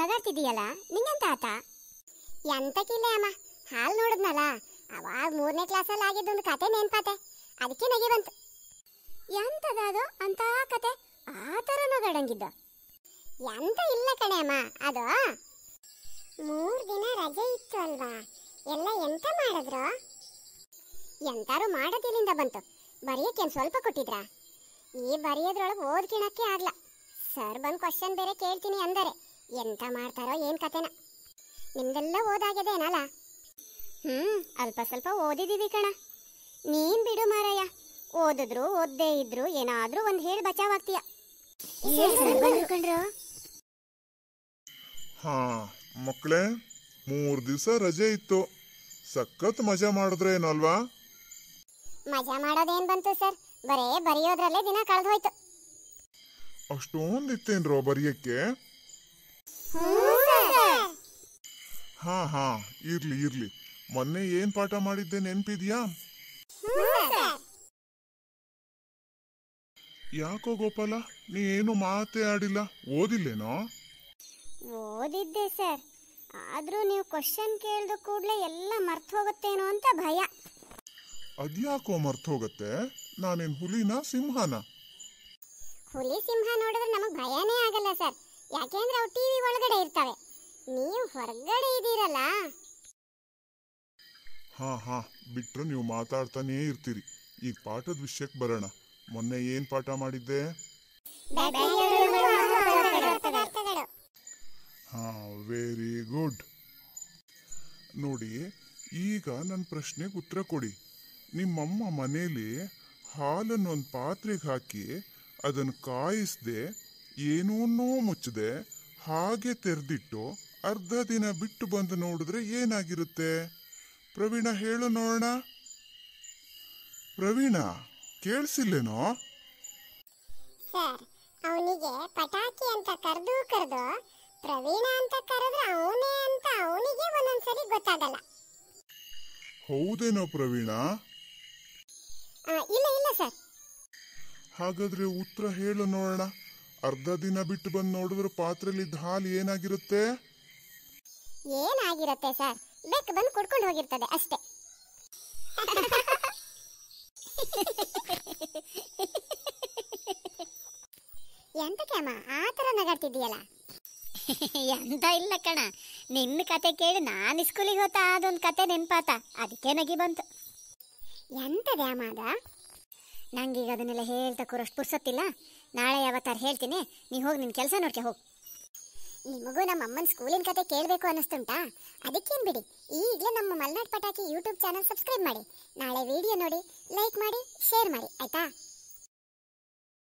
ನಗಾಡ್ತಿದೀಯಲ್ಲ ನಿಂಗೆಂತ ಆತ ಎಂತಕ್ಕಿಲ್ಲ ಅಮ್ಮ ಹಾಲು ನೋಡಿದ್ನಲ್ಲ ಅವಾಗ ಮೂರನೇ ಕ್ಲಾಸಲ್ಲಿ ಆಗಿದ್ದೊಂದು ಕತೆ ನೆನ್ಪಾತೆ ಅದಕ್ಕೆ ನಗೆ ಬಂತು ಅದು ಅಂತ ಕತೆ ಆ ಥರ ನಗಾಡಂಗಿದ್ದ ಎಂತ ಇಲ್ಲ ಕಣೆ ಅಮ್ಮ ಅದು ಮೂರು ದಿನ ರಜೆ ಇತ್ತು ಅಲ್ವಾ ಎಲ್ಲ ಎಂತ ಮಾಡಿದ್ರು ಎಂತಾರು ಮಾಡೋದಿಲ್ಲಿಂದ ಬಂತು ಬರೆಯೋಕ್ಕೇನು ಸ್ವಲ್ಪ ಕೊಟ್ಟಿದ್ರ ಈ ಬರೆಯೋದ್ರೊಳಗೆ ಓದ್ಕಿಣಕ್ಕೆ ಆಗ್ಲ ಸರ್ ಬಂದು ಕ್ವಶನ್ ಬೇರೆ ಕೇಳ್ತೀನಿ ಅಂದರೆ ಎಂತ ಮಾಡ್ತಾರೋ ಏನು ಕತೆನ ನಿಮ್ದೆಲ್ಲ ಓದಾಗಿದೆ ಏನಲ್ಲ ಹ್ಞೂ ಅಲ್ಪ ಸ್ವಲ್ಪ ಓದಿದೀವಿ ಕಣ ನೀನು ಬಿಡು ಮಾರಯ್ಯ ಓದಿದ್ರು ಓದ್ದೇ ಇದ್ರು ಏನಾದರೂ ಒಂದು ಹೇಳಿ ಬಚಾವಾಗ್ತೀಯ ಹಾ ಮಕ್ಕಳೇ ಮೂರು ದಿವಸ ರಜೆ ಇತ್ತು ಸಖತ್ ಮಜಾ ಮಾಡಿದ್ರೆ ಮಜಾ ಮಾಡೋದೇನ್ ಬಂತು ಸರ್ ಬರೇ ಬರೆಯೋದ್ರಲ್ಲೇ ದಿನ ಹೋಯ್ತು ಅಷ್ಟೊಂದಿತ್ತೇನ್ರೋ ಬರೆಯಕ್ಕೆ ಹಾ ಹಾ ಇರ್ಲಿ ಇರ್ಲಿ ಮೊನ್ನೆ ಏನ್ ಪಾಠ ಮಾಡಿದ್ದೆ ನೆನ್ಪಿದ್ಯಾ ಯಾಕೋ ಗೋಪಾಲ ನೀ ಏನು ಮಾತೇ ಆಡಿಲ್ಲ ಓದಿಲ್ಲೇನೋ ಓದಿದ್ದೆ ಸರ್ ಆದ್ರೂ ನೀವು ಕ್ವಶನ್ ಕೇಳಿದ ಕೂಡಲೇ ಎಲ್ಲ ಮರ್ತ್ ಹೋಗುತ್ತೇನೋ ಅಂತ ಭಯ ಅದ್ಯಾಕೋ ಮರ್ತ್ ಹೋಗುತ್ತೆ ನಾನೇನ್ ಹುಲಿನ ಸಿಂಹನ ಹುಲಿ ಸಿಂಹ ನೋಡಿದ್ರೆ ನಮಗ್ ಭಯ ಯಾಕೆಂದ್ರೆ ಅವು ಟಿವಿ ಒಳಗಡೆ ಇರ್ತವೆ ನೀವು ಹೊರಗಡೆ ಇದ್ದೀರಲ್ಲ ಹಾ ಹಾ ಬಿಟ್ರೆ ನೀವು ಮಾತಾಡ್ತಾನೇ ಇರ್ತೀರಿ ಈಗ ಪಾಠದ ವಿಷಯಕ್ಕೆ ಬರೋಣ ಮೊನ್ನೆ ಏನ್ ಪಾಠ ಮಾಡಿದ್ದೆ ಹಾ ವೆರಿ ಗುಡ್ ನೋಡಿ ಈಗ ನನ್ನ ಪ್ರಶ್ನೆಗೆ ಉತ್ತರ ಕೊಡಿ ನಿಮ್ಮಮ್ಮ ಮನೇಲಿ ಹಾಲನ್ನು ಒಂದು ಪಾತ್ರೆಗೆ ಹಾಕಿ ಅದನ್ನು ಕಾಯಿಸದೆ ಏನೋನ್ನೋ ಮುಚ್ಚದೆ ಹಾಗೆ ತೆರೆದಿಟ್ಟು ಅರ್ಧ ದಿನ ಬಿಟ್ಟು ಬಂದು ನೋಡಿದ್ರೆ ಏನಾಗಿರುತ್ತೆ ಪ್ರವೀಣ ಹೇಳು ನೋಡೋಣ ಪ್ರವೀಣ ಕೇಳಿಸಿಲ್ಲೇನೋ ಸರ್ ಅವನಿಗೆ ಪಟಾಕಿ ಅಂತ ಕರೆದು ಕರೆದು ಪ್ರವೀಣ ಅಂತ ಕರೆದ್ರೆ ಅವನೇ ಅಂತ ಅವನಿಗೆ ಒಂದೊಂದ್ಸರಿ ಗೊತ್ತಾಗಲ್ಲ ಹೌದೇನೋ ಪ್ರವೀಣ ಇಲ್ಲ ಇಲ್ಲ ಸರ್ ಹಾಗಾದ್ರೆ ಉತ್ತರ ಹೇಳು ನೋಡೋಣ ಅರ್ಧ ದಿನ ಬಿಟ್ಟು ಬಂದು ನೋಡಿದ್ರೆ ಪಾತ್ರೆಲಿ ಇದ್ದ ಹಾಲು ಏನಾಗಿರುತ್ತೆ ಏನಾಗಿರುತ್ತೆ ಸರ್ ಬೆಕ್ ಬಂದು ಕುಡ್ಕೊಂಡು ಹೋಗಿರ್ತದೆ ಅಷ್ಟೇ ಎಂತಕ್ಕೆ ಅಮ್ಮ ಆ ಥರ ನಗಾಡ್ತಿದ್ದೀಯಲ್ಲ ಎಂತ ಇಲ್ಲ ಕಣ ನಿನ್ನ ಕತೆ ಕೇಳಿ ನಾನು ಸ್ಕೂಲಿಗೆ ಹೋತಾ ಅದೊಂದು ಕತೆ ನೆನಪಾತ ಅದಕ್ಕೆ ನಗಿ ಬಂತು ಎಂತ ಅಮ್ಮ ಅದ ನಂಗೀಗ ಅದನ್ನೆಲ್ಲ ಹೇಳ್ತಾ ಕೂರಷ್ಟು ಪುರ್ಸತ್ತಿಲ್ಲ ನಾಳೆ ಯಾವತ್ತಾರು ಹೇಳ್ತೀನಿ ನೀ ಹೋಗಿ ನಿನ್ನ ಕೆಲಸ ನೋಡ್ಕೆ ಹೋಗಿ ನಿಮಗೂ ನಮ್ಮ ಅಮ್ಮನ ಸ್ಕೂಲಿನ ಕತೆ ಕೇಳಬೇಕು ಅನ್ನಿಸ್ತುಂಟಾ ಅದಕ್ಕೇನು ಬಿಡಿ ಈಗಲೇ ನಮ್ಮ ಮಲ್ನಾಡ್ ಪಟಾಕಿ ಯೂಟ್ಯೂಬ್ ಚಾನಲ್ ಸಬ್ಸ್ಕ್ರೈಬ್ ಮಾಡಿ ನಾಳೆ ವಿಡಿಯೋ ನೋಡಿ ಲೈಕ್ ಮಾಡಿ ಶೇರ್ ಮಾಡಿ ಆಯಿತಾ